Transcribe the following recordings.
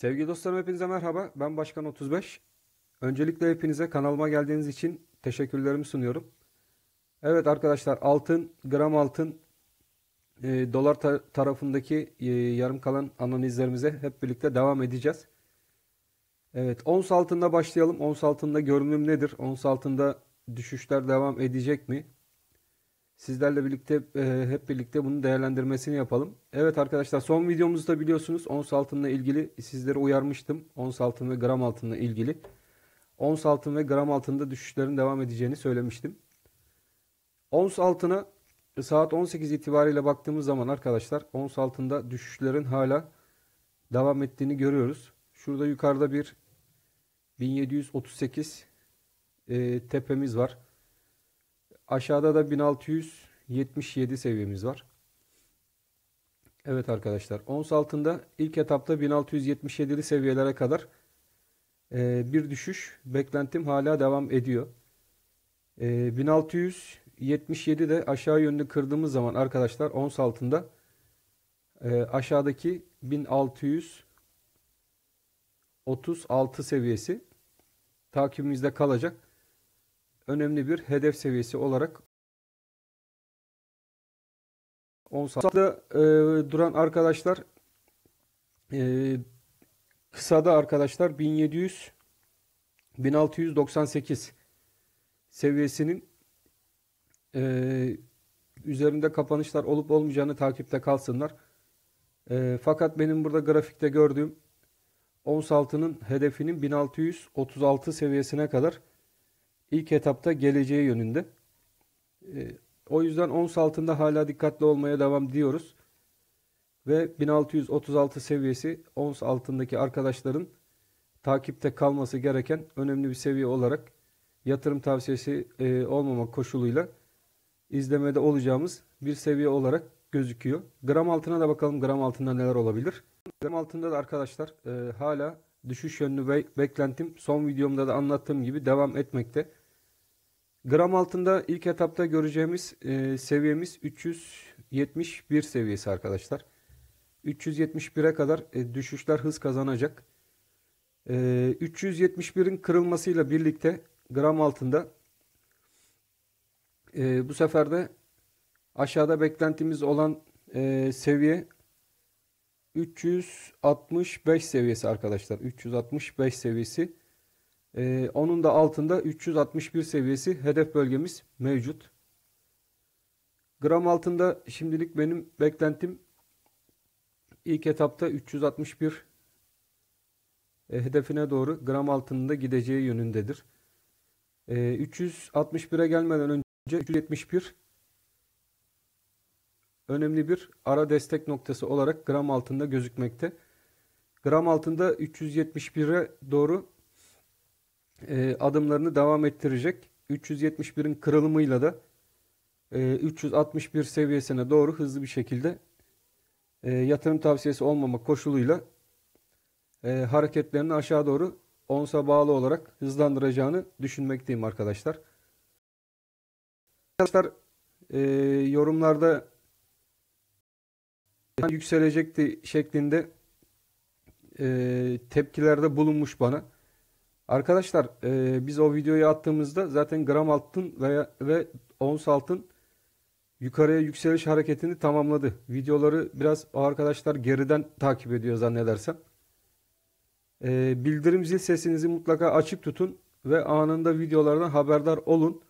Sevgili dostlarım hepinize merhaba. Ben Başkan 35. Öncelikle hepinize kanalıma geldiğiniz için teşekkürlerimi sunuyorum. Evet arkadaşlar altın, gram altın, e, dolar ta tarafındaki e, yarım kalan analizlerimize hep birlikte devam edeceğiz. Evet ons altında başlayalım. Ons altında görünüm nedir? Ons altında düşüşler devam edecek mi? sizlerle birlikte e, hep birlikte bunun değerlendirmesini yapalım. Evet arkadaşlar son videomuzda biliyorsunuz ons altınla ilgili sizlere uyarmıştım. Ons altın ve gram altınla ilgili. Ons altın ve gram altında düşüşlerin devam edeceğini söylemiştim. Ons altına saat 18 itibariyle baktığımız zaman arkadaşlar ons altında düşüşlerin hala devam ettiğini görüyoruz. Şurada yukarıda bir 1738 e, tepemiz var. Aşağıda da 1677 seviyemiz var. Evet arkadaşlar ons altında ilk etapta 1677'li seviyelere kadar e, bir düşüş beklentim hala devam ediyor. 1677 e, de aşağı yönlü kırdığımız zaman arkadaşlar ons altında e, aşağıdaki 1636 seviyesi takibimizde kalacak önemli bir hedef seviyesi olarak Onsal. e, duran arkadaşlar e, kısada arkadaşlar 1700 1698 seviyesinin e, üzerinde kapanışlar olup olmayacağını takipte kalsınlar. E, fakat benim burada grafikte gördüğüm ons altının hedefinin 1636 seviyesine kadar ilk etapta geleceği yönünde. E, o yüzden ons altında hala dikkatli olmaya devam diyoruz. Ve 1636 seviyesi ons altındaki arkadaşların takipte kalması gereken önemli bir seviye olarak yatırım tavsiyesi e, olmamak koşuluyla izlemede olacağımız bir seviye olarak gözüküyor. Gram altına da bakalım gram altında neler olabilir. Gram altında da arkadaşlar e, hala düşüş yönlü be beklentim son videomda da anlattığım gibi devam etmekte. Gram altında ilk etapta göreceğimiz e, seviyemiz 371 seviyesi arkadaşlar. 371'e kadar e, düşüşler hız kazanacak. E, 371'in kırılmasıyla birlikte gram altında e, bu sefer de aşağıda beklentimiz olan e, seviye 365 seviyesi arkadaşlar. 365 seviyesi. Ee, onun da altında 361 seviyesi hedef bölgemiz mevcut. Gram altında şimdilik benim beklentim ilk etapta 361 e, hedefine doğru gram altında gideceği yönündedir. E, ee, 361'e gelmeden önce 371 önemli bir ara destek noktası olarak gram altında gözükmekte. Gram altında 371'e doğru e, adımlarını devam ettirecek. 371'in kırılımıyla da e, 361 seviyesine doğru hızlı bir şekilde e, yatırım tavsiyesi olmama koşuluyla e, hareketlerini aşağı doğru onsa bağlı olarak hızlandıracağını düşünmekteyim arkadaşlar. Arkadaşlar e, yorumlarda yükselecekti şeklinde e, tepkilerde bulunmuş bana. Arkadaşlar e, biz o videoyu attığımızda zaten gram altın veya, ve ons altın yukarıya yükseliş hareketini tamamladı. Videoları biraz o arkadaşlar geriden takip ediyor zannedersem. E, bildirim zil sesinizi mutlaka açık tutun ve anında videolardan haberdar olun.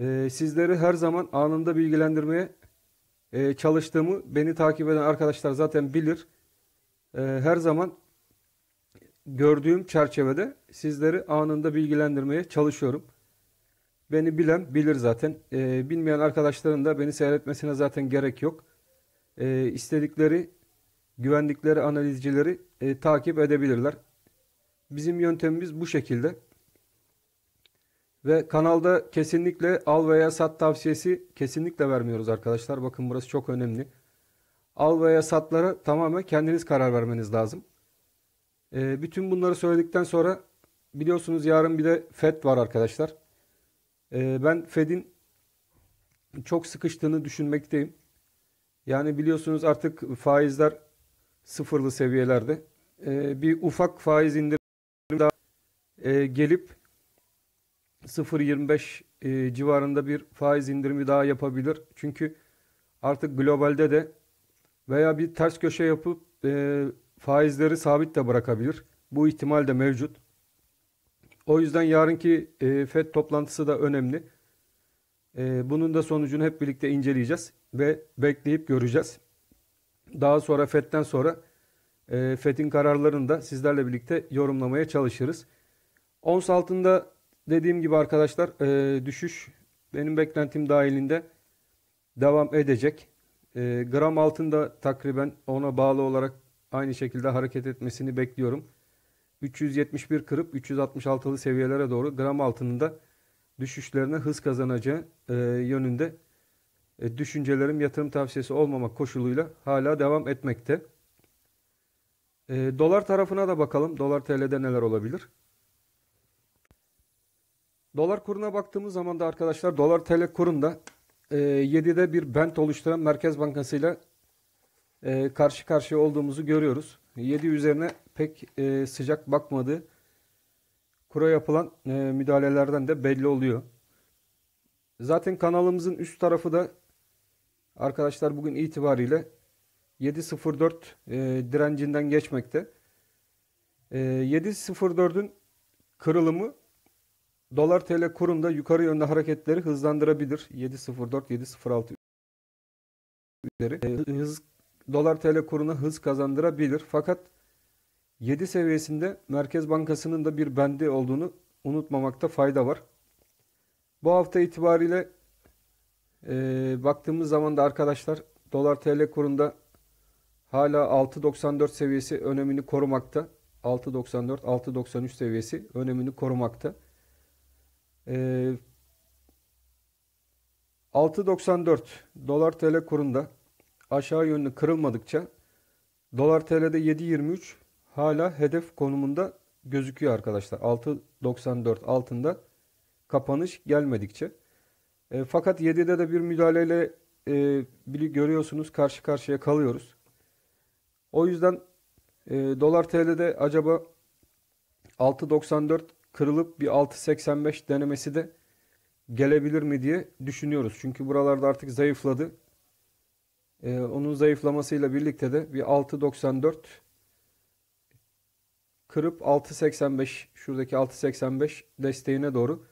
E, sizleri her zaman anında bilgilendirmeye e, çalıştığımı beni takip eden arkadaşlar zaten bilir. E, her zaman gördüğüm çerçevede sizleri anında bilgilendirmeye çalışıyorum. Beni bilen bilir zaten. E, bilmeyen arkadaşların da beni seyretmesine zaten gerek yok. E, istedikleri, güvendikleri analizcileri e, takip edebilirler. Bizim yöntemimiz bu şekilde. Ve kanalda kesinlikle al veya sat tavsiyesi kesinlikle vermiyoruz arkadaşlar. Bakın burası çok önemli. Al veya satlara tamamen kendiniz karar vermeniz lazım. E, bütün bunları söyledikten sonra biliyorsunuz yarın bir de FED var arkadaşlar. E, ben FED'in çok sıkıştığını düşünmekteyim. Yani biliyorsunuz artık faizler sıfırlı seviyelerde. E, bir ufak faiz indirimi daha e, gelip 0.25 e, civarında bir faiz indirimi daha yapabilir. Çünkü artık globalde de veya bir ters köşe yapıp e, faizleri sabit de bırakabilir. Bu ihtimal de mevcut. O yüzden yarınki e, FED toplantısı da önemli. E, bunun da sonucunu hep birlikte inceleyeceğiz ve bekleyip göreceğiz. Daha sonra FED'den sonra e, FED'in kararlarını da sizlerle birlikte yorumlamaya çalışırız. Ons altında dediğim gibi arkadaşlar e, düşüş benim beklentim dahilinde devam edecek. E, gram altında takriben ona bağlı olarak aynı şekilde hareket etmesini bekliyorum. 371 kırıp 366'lı seviyelere doğru gram altında düşüşlerine hız kazanacağı e, yönünde e, düşüncelerim yatırım tavsiyesi olmamak koşuluyla hala devam etmekte. E, dolar tarafına da bakalım. Dolar TL'de neler olabilir? Dolar kuruna baktığımız zaman da arkadaşlar dolar TL kurunda e, 7'de bir bent oluşturan Merkez Bankası ile e, karşı karşıya olduğumuzu görüyoruz. 7 üzerine pek e, sıcak bakmadı. Kura yapılan e, müdahalelerden de belli oluyor. Zaten kanalımızın üst tarafı da arkadaşlar bugün itibariyle 7.04 e, direncinden geçmekte. E, 7.04'ün kırılımı dolar tl kurunda yukarı yönde hareketleri hızlandırabilir. 7.04 7.06 üzeri e, hız dolar TL kuruna hız kazandırabilir. Fakat 7 seviyesinde Merkez Bankası'nın da bir bendi olduğunu unutmamakta fayda var. Bu hafta itibariyle e, baktığımız zaman da arkadaşlar dolar TL kurunda hala 6.94 seviyesi önemini korumakta. 6.94 6.93 seviyesi önemini korumakta. E, 6.94 dolar TL kurunda aşağı yönlü kırılmadıkça dolar TL'de 7.23 hala hedef konumunda gözüküyor arkadaşlar. 6.94 altında kapanış gelmedikçe. E, fakat 7'de de bir müdahaleyle e, bili görüyorsunuz karşı karşıya kalıyoruz. O yüzden e, dolar TL'de acaba 6.94 kırılıp bir 6.85 denemesi de gelebilir mi diye düşünüyoruz. Çünkü buralarda artık zayıfladı. E, onun zayıflamasıyla birlikte de bir 6.94 kırıp 6.85 şuradaki 6.85 desteğine doğru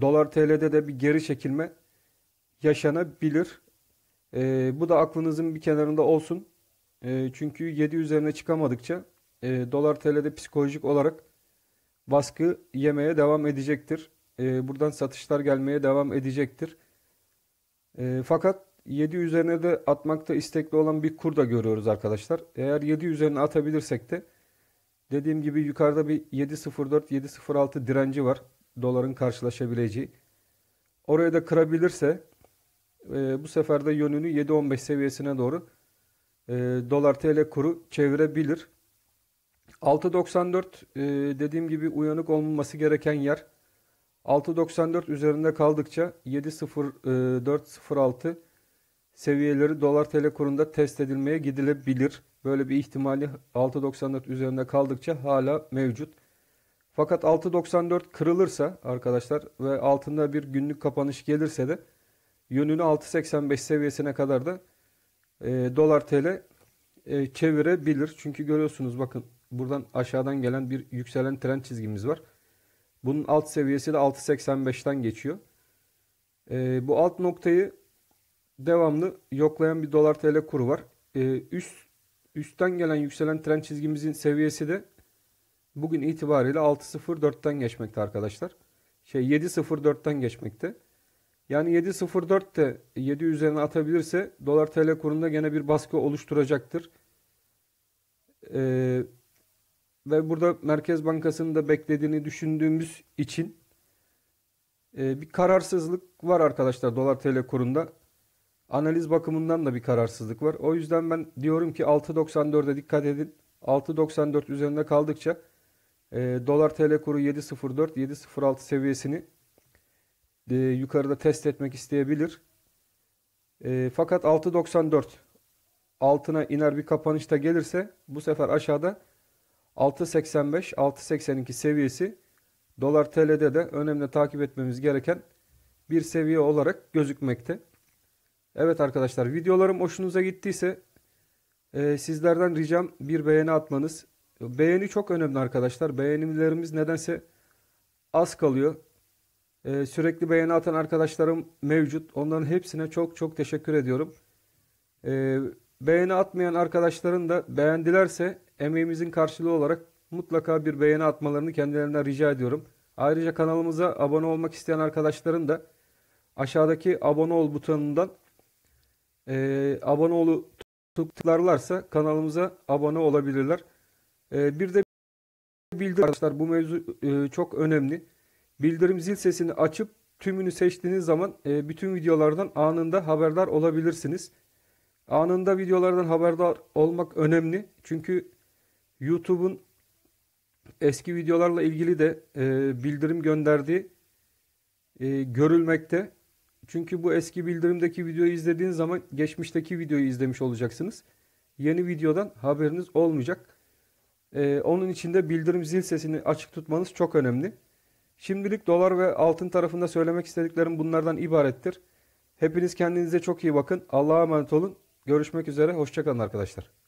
dolar TL'de de bir geri çekilme yaşanabilir. E, bu da aklınızın bir kenarında olsun. E, çünkü 7 üzerine çıkamadıkça e, dolar TL'de psikolojik olarak baskı yemeye devam edecektir. E, buradan satışlar gelmeye devam edecektir. E, fakat 7 üzerine de atmakta istekli olan bir kur da görüyoruz arkadaşlar. Eğer 7 üzerine atabilirsek de dediğim gibi yukarıda bir 7.04-7.06 direnci var. Doların karşılaşabileceği. Oraya da kırabilirse e, bu sefer de yönünü 7.15 seviyesine doğru e, dolar tl kuru çevirebilir. 6.94 e, dediğim gibi uyanık olmaması gereken yer. 6.94 üzerinde kaldıkça 7.04.06 seviyeleri dolar tl kurunda test edilmeye gidilebilir. Böyle bir ihtimali 6.94 üzerinde kaldıkça hala mevcut. Fakat 6.94 kırılırsa arkadaşlar ve altında bir günlük kapanış gelirse de yönünü 6.85 seviyesine kadar da e, dolar tl e, çevirebilir. Çünkü görüyorsunuz bakın buradan aşağıdan gelen bir yükselen tren çizgimiz var. Bunun alt seviyesi de 6.85'ten geçiyor. E, bu alt noktayı devamlı yoklayan bir dolar TL kuru var. E, üst üstten gelen yükselen trend çizgimizin seviyesi de bugün itibariyle 6.04'ten geçmekte arkadaşlar. Şey 7.04'ten geçmekte. Yani 7.04 de 7 üzerine atabilirse dolar TL kurunda gene bir baskı oluşturacaktır. Ee, ve burada Merkez Bankası'nın da beklediğini düşündüğümüz için e, bir kararsızlık var arkadaşlar dolar TL kurunda. Analiz bakımından da bir kararsızlık var. O yüzden ben diyorum ki 6.94'e dikkat edin. 6.94 üzerinde kaldıkça e, dolar TL kuru 7.04 7.06 seviyesini e, yukarıda test etmek isteyebilir. E, fakat 6.94 altına iner bir kapanışta gelirse bu sefer aşağıda 6.85 6.82 seviyesi dolar TL'de de önemli takip etmemiz gereken bir seviye olarak gözükmekte. Evet arkadaşlar videolarım hoşunuza gittiyse e, sizlerden ricam bir beğeni atmanız. Beğeni çok önemli arkadaşlar. Beğenilerimiz nedense az kalıyor. E, sürekli beğeni atan arkadaşlarım mevcut. Onların hepsine çok çok teşekkür ediyorum. E, beğeni atmayan arkadaşların da beğendilerse emeğimizin karşılığı olarak mutlaka bir beğeni atmalarını kendilerinden rica ediyorum. Ayrıca kanalımıza abone olmak isteyen arkadaşların da aşağıdaki abone ol butonundan e, abone olu kanalımıza abone olabilirler. E, bir de bildirim arkadaşlar bu mevzu e, çok önemli. Bildirim zil sesini açıp tümünü seçtiğiniz zaman e, bütün videolardan anında haberdar olabilirsiniz. Anında videolardan haberdar olmak önemli. Çünkü YouTube'un eski videolarla ilgili de e, bildirim gönderdiği e, görülmekte. Çünkü bu eski bildirimdeki videoyu izlediğiniz zaman geçmişteki videoyu izlemiş olacaksınız. Yeni videodan haberiniz olmayacak. Ee, onun için de bildirim zil sesini açık tutmanız çok önemli. Şimdilik dolar ve altın tarafında söylemek istediklerim bunlardan ibarettir. Hepiniz kendinize çok iyi bakın. Allah'a emanet olun. Görüşmek üzere. Hoşçakalın arkadaşlar.